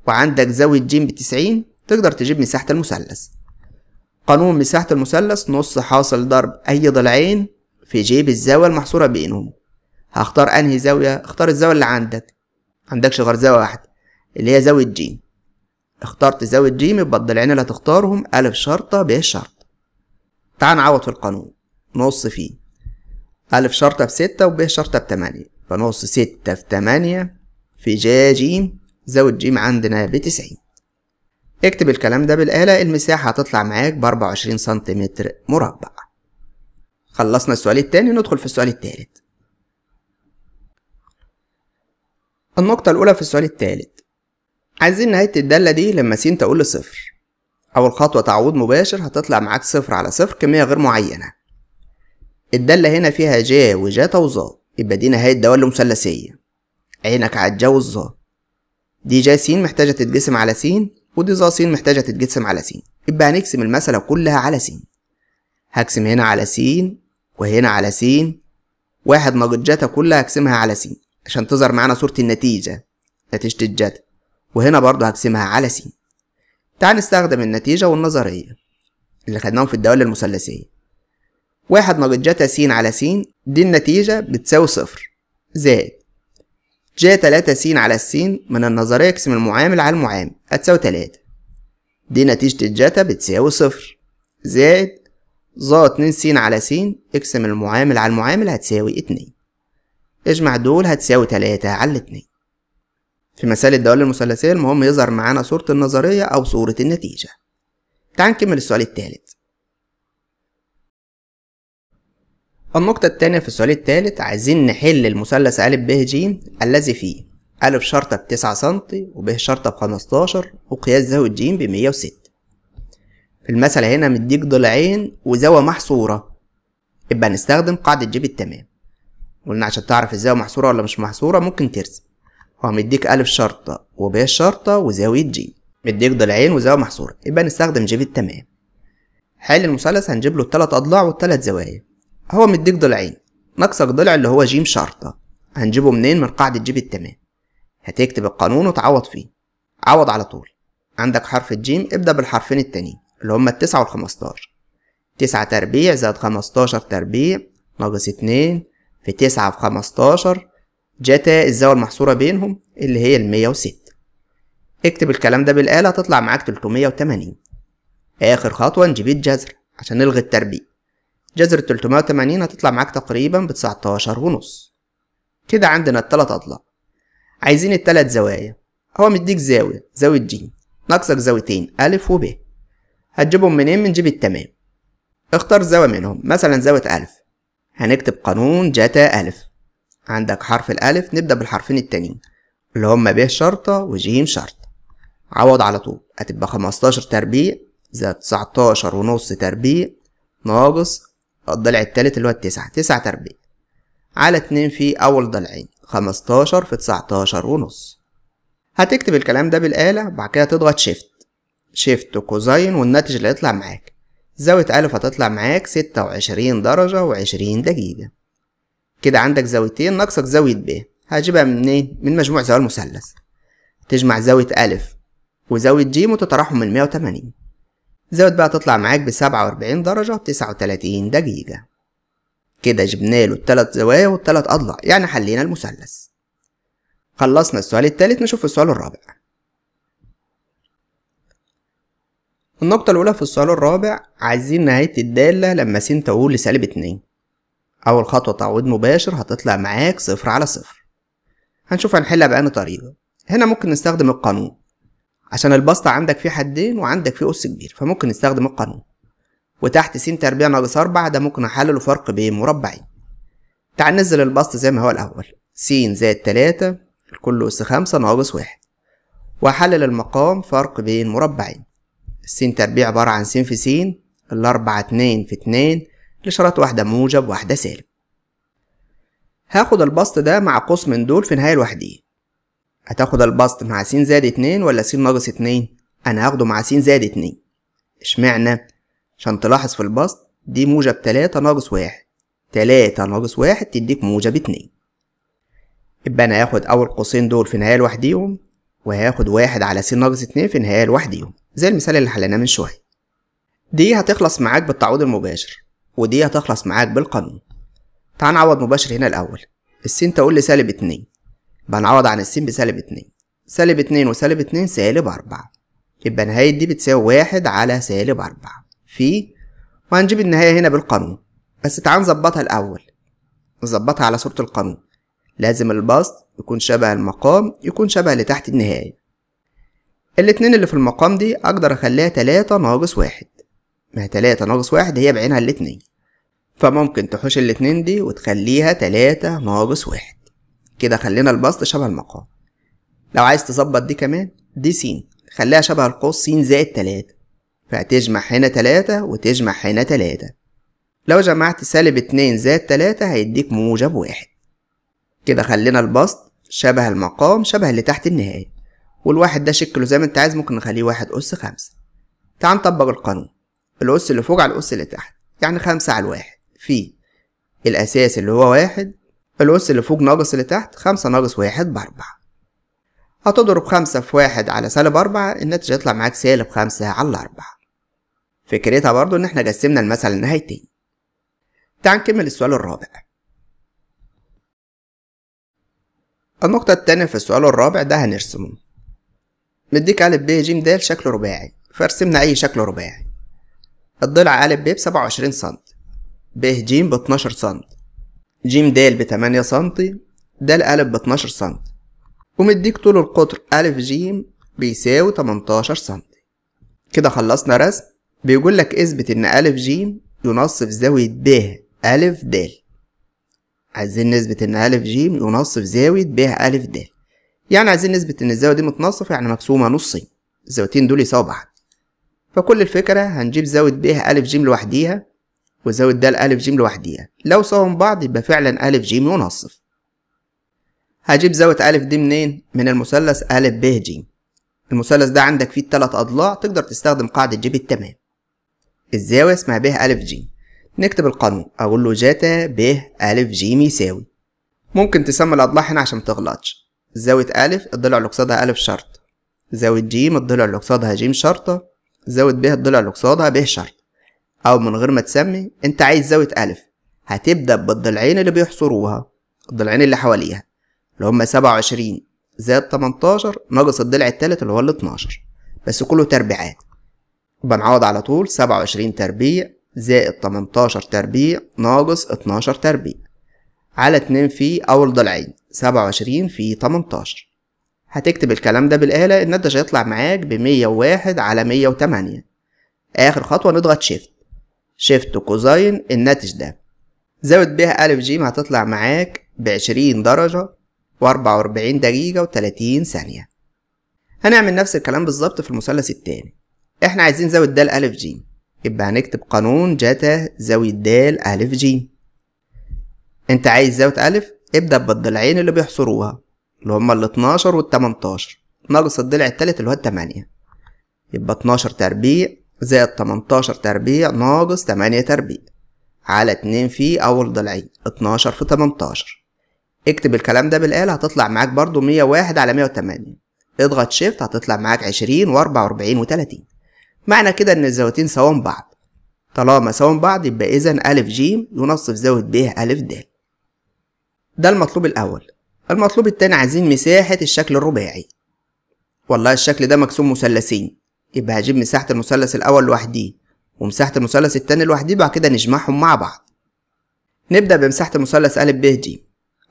وعندك زاوية ج ب 90 تقدر تجيب مساحة المثلث قانون مساحة المثلث نص حاصل ضرب أي ضلعين في جيب الزاوية المحصورة بينهم هختار أنهي زاوية اختار الزاوية اللي عندك عندكش غير زاوية واحدة اللي هي زاوية ج اخترت زاوية ج يبقى الضلعين اللي هتختارهم ألف شرطة ب شرطة تعال نعوض في القانون نص فيه ألف شرطة بستة وب شرطة بتمانية فنص ستة في تمانية في ج ج زاوية ج عندنا بتسعين اكتب الكلام ده بالآلة المساحة هتطلع معاك ب 24 سنتيمتر مربع خلصنا السؤال التاني ندخل في السؤال التالت النقطة الأولى في السؤال التالت عايزين نهاية الدالة دي لما س تقول لصفر أول خطوة تعويض مباشر هتطلع معاك صفر على صفر كمية غير معينة الدالة هنا فيها جا وجا وظا يبقى دي نهاية دوالة مثلثية عينك على الجا والظا دي جا س محتاجة تتقسم على س ودي ظا س محتاجة تتجسم على س يبقى هنقسم المسألة كلها على س هقسم هنا على س وهنا على س واحد ناقص جتا كلها هقسمها على س عشان تظهر معانا صورة النتيجة نتيجة الجتا وهنا برضه هقسمها على س تعال نستخدم النتيجة والنظرية اللي خدناهم في الدوال المثلثية واحد ناقص جتا س على س دي النتيجة بتساوي صفر زائد ج 3 س على س من النظرية اقسم المعامل على المعامل هتساوي 3 دي نتيجة الجتا بتساوي صفر زائد ظا 2 س على س اقسم المعامل على المعامل هتساوي 2 اجمع دول هتساوي 3 على 2 في مسألة الدوال المثلثية المهم يظهر معانا صورة النظرية أو صورة النتيجة تعال نكمل السؤال الثالث النقطة التانية في السؤال التالت عايزين نحل المثلث أ ب ج الذي فيه أ شرطة بتسعة سنتي وب شرطة بخمستاشر وقياس زاوية ج بمية وستة في المثل هنا مديك ضلعين وزاوية محصورة يبقى نستخدم قاعدة ج التمام قلنا عشان تعرف الزاوية محصورة ولا مش محصورة ممكن ترسم هو مديك أ شرطة وب شرطة وزاوية ج مديك ضلعين وزاوية محصورة يبقى نستخدم ج التمام حل المثلث هنجيب له التلات أضلاع والتلات زوايا هو مديك ضلعين ناقصك ضلع اللي هو جيم شرطة هنجيبه منين من قاعدة جيب التمام هتكتب القانون وتعوض فيه عوض على طول عندك حرف الجيم ابدأ بالحرفين التانيين اللي هما التسعة والخمستاشر تسعة تربيع زائد خمستاشر تربيع ناقص اتنين في تسعة في خمستاشر جتا الزاوية المحصورة بينهم اللي هي المية وستة اكتب الكلام ده بالآلة هتطلع معاك تلتمية وتمانين آخر خطوة نجيب الجذر عشان نلغي التربيع جذر 380 هتطلع معاك تقريبا بتسعتاشر ونص كده عندنا التلات أضلاع عايزين التلات زوايا هو مديك زاوية زاوية ج ناقصك زاويتين أ و ب هتجيبهم منين من جيب التمام اختار زاوية منهم مثلا زاوية أ هنكتب قانون جتا أ عندك حرف الألف نبدأ بالحرفين التانيين اللي هما ب شرطة ج شرطة عوض على طول هتبقى خمستاشر تربيع زائد تسعتاشر ونص تربيع ناقص الضلع التالت اللي هو التسعة تسعة تربيع على اتنين في أول ضلعين خمستاشر في تسعتاشر ونص هتكتب الكلام ده بالآلة بعد كده تضغط شيفت شيفت كوزين والناتج اللي هيطلع معاك زاوية ألف هتطلع معاك ستة وعشرين درجة وعشرين دقيقة كده عندك زاويتين ناقصك زاوية ب هجيبها من ايه؟ من مجموع زوايا المثلث تجمع زاوية ألف وزاوية ج وتتراحم من مية وتمانين زود بقى تطلع معاك بسبعة وأربعين درجة بتسعة وتلاتين دقيقة كده جبنا له التلات زوايا والتلات أضلاع يعني حلينا المثلث خلصنا السؤال التالت نشوف السؤال الرابع النقطة الأولى في السؤال الرابع عايزين نهاية الدالة لما س تؤول لسالب اتنين أول خطوة تعويض مباشر هتطلع معاك صفر على صفر هنشوف هنحلها بأنهي طريقة هنا ممكن نستخدم القانون عشان البسط عندك فيه حدين وعندك فيه أس كبير فممكن نستخدم القانون وتحت س تربيع ناقص أربعة ده ممكن أحلله فرق بين مربعين تعال ننزل البسط زي ما هو الأول س زائد تلاتة الكل أس خمسة ناقص واحد وأحلل المقام فرق بين مربعين س تربيع عبارة عن س في س الأربعة اتنين في اتنين لشرط واحدة موجب واحدة سالب هاخد البسط ده مع قوس من دول في نهاية الوحدية هتاخد البسط مع س زائد اتنين ولا س ناقص اتنين انا هاخده مع س زائد اتنين اشمعنى عشان تلاحظ في البسط دي موجب تلاتة ناقص واحد تلاتة ناقص واحد تديك موجب اتنين يبقى انا هاخد اول قوسين دول في نهاية لوحديهم وهاخد واحد على س ناقص اتنين في نهاية لوحديهم زي المثال اللي حليناه من شوية دي هتخلص معاك بالتعويض المباشر ودي هتخلص معاك بالقانون تعال نعوض مباشر هنا الأول الس تقول لي سالب اتنين بنعوض عن السين بسالب اتنين سالب اتنين وسالب اتنين سالب أربعة يبقى نهاية دي بتساوي واحد على سالب أربعة في وهنجيب النهاية هنا بالقانون بس تعال نظبطها الأول نظبطها على صورة القانون لازم البسط يكون شبه المقام يكون شبه اللي تحت النهاية الاتنين اللي في المقام دي أقدر أخليها تلاتة ناقص واحد ما هي تلاتة ناقص واحد هي بعينها الاتنين فممكن تحوش الاتنين دي وتخليها تلاتة ناقص واحد كده خلينا البسط شبه المقام لو عايز تظبط دي كمان دي سين خليها شبه القوس سين زائد تلاتة فهتجمع هنا تلاتة وتجمع هنا تلاتة لو جمعت سالب اتنين زائد تلاتة هيديك موجب واحد كده خلينا البسط شبه المقام شبه اللي تحت النهاية والواحد ده شكله زي ما انت عايز ممكن نخليه واحد أس خمسة تعال نطبق القانون الأس اللي فوق على الأس اللي تحت يعني خمسة على الواحد في الأساس اللي هو واحد الأس اللي فوق ناقص اللي تحت خمسة ناقص واحد بأربعة هتضرب خمسة في واحد على سالب أربعة الناتج هيطلع معاك سالب خمسة على أربعة فكرتها برضو إن إحنا قسمنا المثل لنهايتين تعال نكمل السؤال الرابع النقطة التانية في السؤال الرابع ده هنرسمه مديك ألف ب ج د شكل رباعي فرسمنا أي شكل رباعي الضلع ألف ب بسبعة وعشرين سنت ب ج باتناشر سنت جيم د ب 8 سم د ا ب 12 سم ومديك طول القطر أ ج بيساوي 18 سم كده خلصنا رسم بيقول لك اثبت ان أ ج ينصف زاوية ب أ د عايزين نثبت ان أ ج ينصف زاوية ب أ د يعني عايزين نثبت ان الزاوية دي متنصف يعني مقسومة نصين الزاويتين دول يساوي بعض فكل الفكرة هنجيب زاوية ب أ ج لوحديها وزود ده الألف جيم لوحديها لو ساوم بعض يبقى فعلا ألف جيم ونصف هجيب زاوية ألف دي منين؟ من المثلث ألف ب ج المثلث ده عندك فيه التلات أضلاع تقدر تستخدم قاعدة جيب التمام الزاوية اسمها ب ألف ج نكتب القانون أقول له جتا ب ألف ج يساوي ممكن تسمي الأضلاع هنا عشان متغلطش زاوية ألف الضلع اللي قصادها ألف شرط زاوية ج الضلع اللي قصادها ج شرطة زاوية ب الضلع اللي قصادها ب شرط أو من غير ما تسمي أنت عايز زاوية ألف هتبدأ بالضلعين اللي بيحصروها الضلعين اللي حواليها اللي هما سبعة وعشرين زائد تمنتاشر ناقص الضلع التالت اللي هو الاتناشر بس كله تربيعات بنعوض على طول سبعة وعشرين تربيع زائد تمنتاشر تربيع ناقص اتناشر تربيع على اتنين في أول ضلعين سبعة وعشرين في تمنتاشر هتكتب الكلام ده بالآلة الناتج هيطلع معاك بمية وواحد على مية وتمانية آخر خطوة نضغط شيفت شيفت كوزاين الناتج ده زود بيها ألف جيم هتطلع معاك بعشرين درجة وأربعة وأربعين دقيقة وتلاتين ثانية هنعمل نفس الكلام بالظبط في المثلث التاني احنا عايزين زاوية د ألف جيم يبقى هنكتب قانون جتا زاوية د ألف جيم انت عايز زاوية ألف ابدأ بالضلعين اللي بيحصروها اللي هما ال 12 وال 18 ناقص الضلع التالت اللي هو التمانية يبقى 12 تربيع زائد 18 تربيع ناقص 8 تربيع على 2 في أول ضلعين 12 في 18 اكتب الكلام ده بالآلة هتطلع معاك برضو 101 على 108 اضغط شيفت هتطلع معاك 20 و44 و30 معنى كده إن الزاويتين سواء بعض طالما سواء بعض يبقى إذا ألف جيم ينصف زاوية ب ألف د ده المطلوب الأول المطلوب التاني عايزين مساحة الشكل الرباعي والله الشكل ده مقسوم مثلثين يبقى هجيب مساحة المثلث الأول لوحديه ومساحة المثلث التاني لوحديه بعد كده نجمعهم مع بعض نبدأ بمساحة المثلث أ ب ج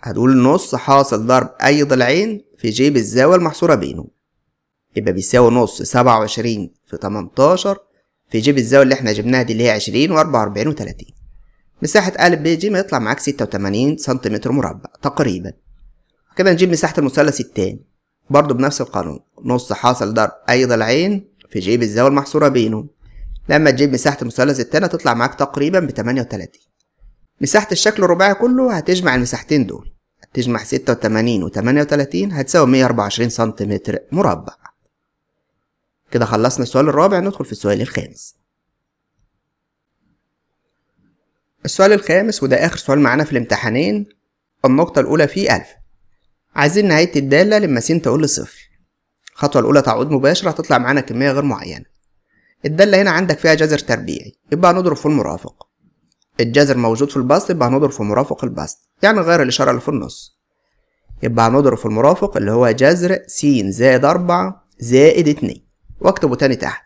هتقول نص حاصل ضرب أي ضلعين في جيب الزاوية المحصورة بينهم يبقى بيساوي نص سبعة وعشرين في تمنتاشر في جيب الزاوية اللي احنا جبناها دي اللي هي عشرين وأربعة وأربعين وتلاتين مساحة أ ب ج هيطلع معاك ستة وتمانين سنتيمتر مربع تقريبا كده نجيب مساحة المثلث التاني برضه بنفس القانون نص حاصل ضرب أي ضلعين في جيب الزاوية المحصورة بينهم لما تجيب مساحة المثلث التانية تطلع معاك تقريبا بتمانية وتلاتين مساحة الشكل الرباعي كله هتجمع المساحتين دول هتجمع ستة وتمانين وتمانية وتلاتين هتساوي مية أربعة وعشرين سنتيمتر مربع كده خلصنا السؤال الرابع ندخل في السؤال الخامس السؤال الخامس وده آخر سؤال معانا في الامتحانين النقطة الأولى فيه ألف عايزين نهاية الدالة لما س تقول لصفر الخطوة الأولى تعويض مباشر هتطلع معانا كمية غير معينة الدالة هنا عندك فيها جذر تربيعي يبقى هنضرب في المرافق الجذر موجود في البسط يبقى هنضرب في مرافق البسط يعني غير الإشارة اللي في النص يبقى هنضرب في المرافق اللي هو جذر س زائد أربعة زائد اتنين واكتبه تاني تحت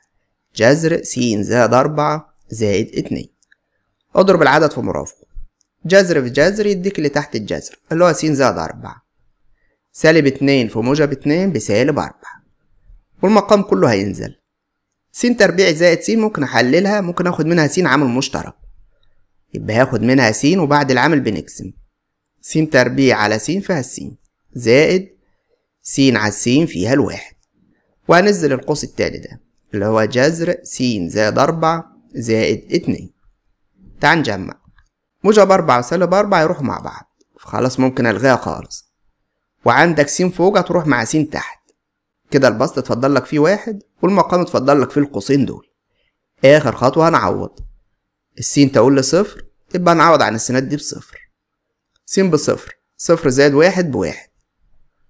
جذر س زائد أربعة زائد اتنين اضرب العدد في مرافقه جذر في جذر يديك اللي تحت الجذر اللي هو س زائد أربعة سالب اتنين في موجب اتنين بسالب أربعة والمقام كله هينزل س تربيعي زائد س ممكن احللها ممكن اخد منها س عامل مشترك يبقى هاخد منها س وبعد العامل بنقسم س تربيع على س فيها س زائد س على س فيها الواحد وهنزل القوس التاني ده اللي هو جذر س زائد أربعة زائد اتنين تعال نجمع موجب أربعة وسالب أربعة يروحوا مع بعض فخلاص ممكن ألغيها خالص وعندك س فوق هتروح مع س تحت كده البسط اتفضل لك فيه واحد والمقام اتفضل لك فيه القوسين دول اخر خطوه هنعوض السين تقول لصفر يبقى هنعوض عن السينات دي بصفر سين بصفر صفر زائد واحد بواحد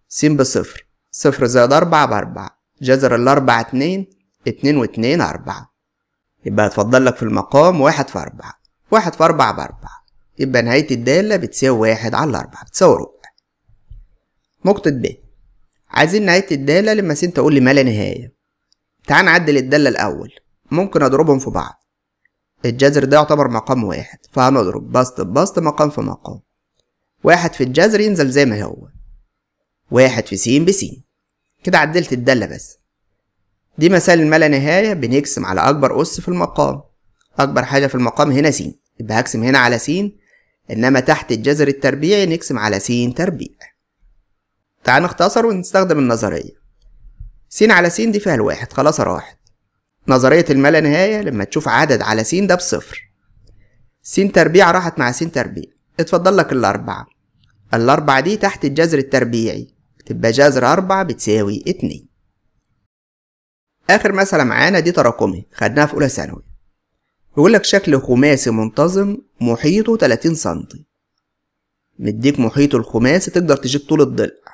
سين بصفر صفر زائد أربعة بأربعة جذر الأربعة اتنين اتنين واتنين أربعة يبقى هتفضل لك في المقام واحد في أربعة واحد في أربعة بأربعة يبقى نهاية الدالة بتساوي واحد على الأربعة بتساوي ربع نقطة بيت عايزين نعيد الدالة لما س تقول لي ما لا نهاية تعال نعدل الدالة الأول ممكن أضربهم في بعض الجذر ده يعتبر مقام واحد فهنضرب بسط بسط مقام في مقام واحد في الجذر ينزل زي ما هو واحد في سين بسين كده عدلت الدالة بس دي مثال ما لا نهاية بنقسم على أكبر أس في المقام أكبر حاجة في المقام هنا سين يبقى هقسم هنا على سين إنما تحت الجذر التربيعي نقسم على سين تربيع تعال نختصر ونستخدم النظرية س على س دي فيها الواحد خلاص راحت نظرية الملانهاية لما تشوف عدد على س ده بصفر س تربيع راحت مع س تربيع اتفضل لك الأربعة الأربعة دي تحت الجذر التربيعي تبقى جذر أربعة بتساوي اتنين آخر مسألة معانا دي تراكمي خدناها في أولى ثانوي يقول لك شكل خماسي منتظم محيطه 30 سنتي مديك محيطه الخماسي تقدر تجيب طول الضلع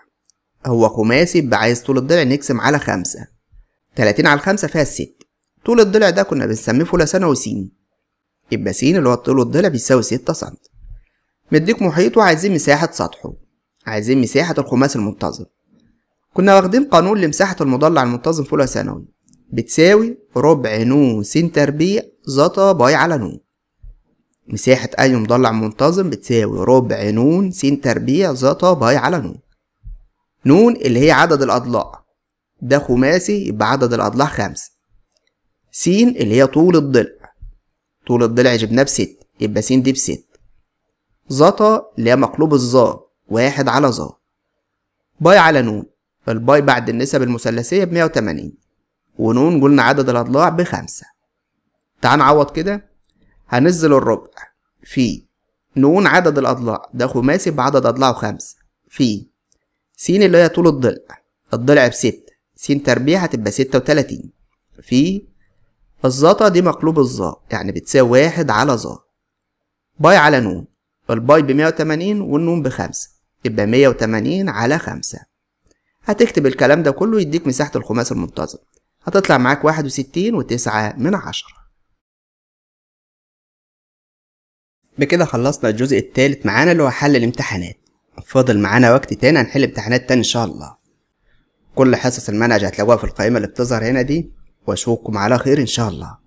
هو خماسي يبقى عايز طول الضلع نقسم على خمسة تلاتين على خمسة فيها الست طول الضلع ده كنا بنسميه ثانوي س يبقى س اللي هو طول الضلع بيساوي ستة سم مديك محيطه عايزين مساحة سطحه عايزين مساحة الخماس المنتظم كنا واخدين قانون لمساحة المضلع المنتظم فولا ثانوي بتساوي ربع نو س تربيع زتا باي على نو مساحة أي مضلع منتظم بتساوي ربع نون س تربيع زتا باي على نون نون اللي هي عدد الأضلاع ده خماسي يبقى عدد الأضلاع خمسة س اللي هي طول الضلع طول الضلع جبناه بست يبقى س دي بست زطا اللي هي مقلوب الظا واحد على ظا باي على نون الباي بعد النسب المثلثية بمية وتمانين ونون قلنا عدد الأضلاع بخمسة تعال نعوض كده هنزل الربع في نون عدد الأضلاع ده خماسي بعدد أضلاعه خمسة في س اللي هي طول الضلع الضلع بستة س تربيع هتبقى ستة وتلاتين في الزاطة دي مقلوب الظا يعني بتساوي واحد على ظا باي على نون الباي بمية وتمانين والنون بخمسة يبقى مية وتمانين على خمسة هتكتب الكلام ده كله يديك مساحة الخماس المنتظم هتطلع معاك واحد وستين وتسعة من عشرة بكده خلصنا الجزء التالت معانا اللي هو حل الامتحانات فاضل معانا وقت تاني هنحل امتحانات تاني ان شاء الله كل حصص المنهج هتلاقوها في القائمة اللي بتظهر هنا دي واشوفكم على خير ان شاء الله